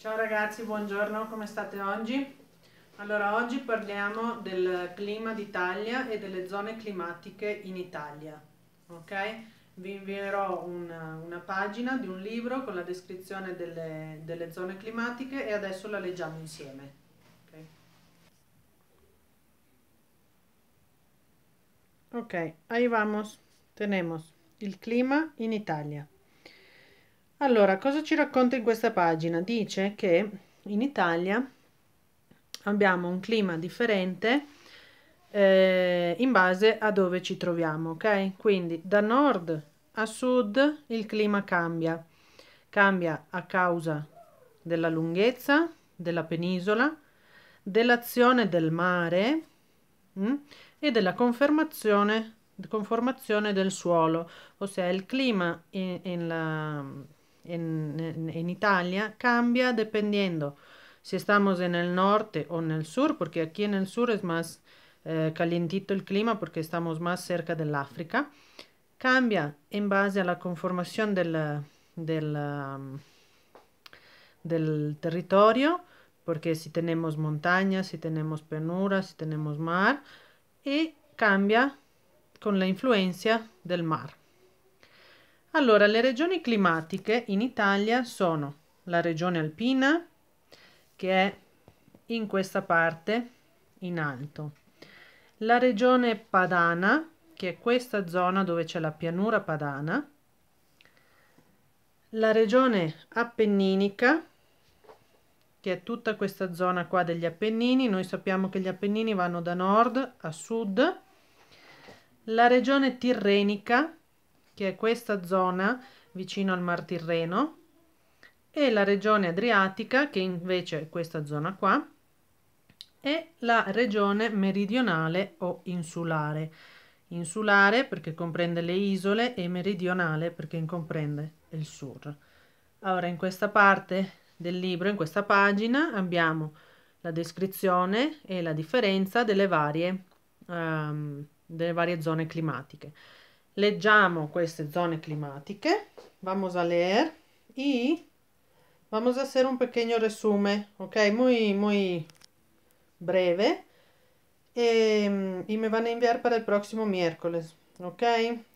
Ciao ragazzi, buongiorno, come state oggi? Allora, oggi parliamo del clima d'Italia e delle zone climatiche in Italia, ok? Vi invierò una, una pagina di un libro con la descrizione delle, delle zone climatiche e adesso la leggiamo insieme. Ok, ahí vamos. Tenemos il clima in Italia. Allora, cosa ci racconta in questa pagina? Dice che in Italia abbiamo un clima differente eh, in base a dove ci troviamo, ok? Quindi da nord a sud il clima cambia, cambia a causa della lunghezza della penisola, dell'azione del mare mh, mm, e della conformazione del suolo, ossia il clima in, in la en, en, Italia cambia dependiendo si estamos en el norte o en el sur, porque aquí en el sur es más eh, calientito el clima porque estamos más cerca del África. Cambia en base a la conformación del, del, del territorio, porque si tenemos montañas, si tenemos penuras, si tenemos mar, y cambia con la influencia del mar. Allora, le regioni climatiche in Italia sono la regione alpina, che è in questa parte in alto, la regione padana, che è questa zona dove c'è la pianura padana, la regione appenninica, che è tutta questa zona qua degli Appennini, noi sappiamo che gli Appennini vanno da nord a sud, la regione tirrenica, che è questa zona vicino al Mar Tirreno, e la regione adriatica, che invece è questa zona qua, e la regione meridionale o insulare. Insulare perché comprende le isole e meridionale perché comprende il sur. Allora, in questa parte del libro, in questa pagina, abbiamo la descrizione e la differenza delle varie, um, delle varie zone climatiche leggiamo queste zone climatiche. Vamos a leer y vamos a hacer un pequeño resumen, ok? Muy, muy breve. E, ehm, y me van a enviar para el próximo miércoles, ok?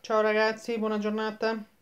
Ciao ragazzi, buona giornata.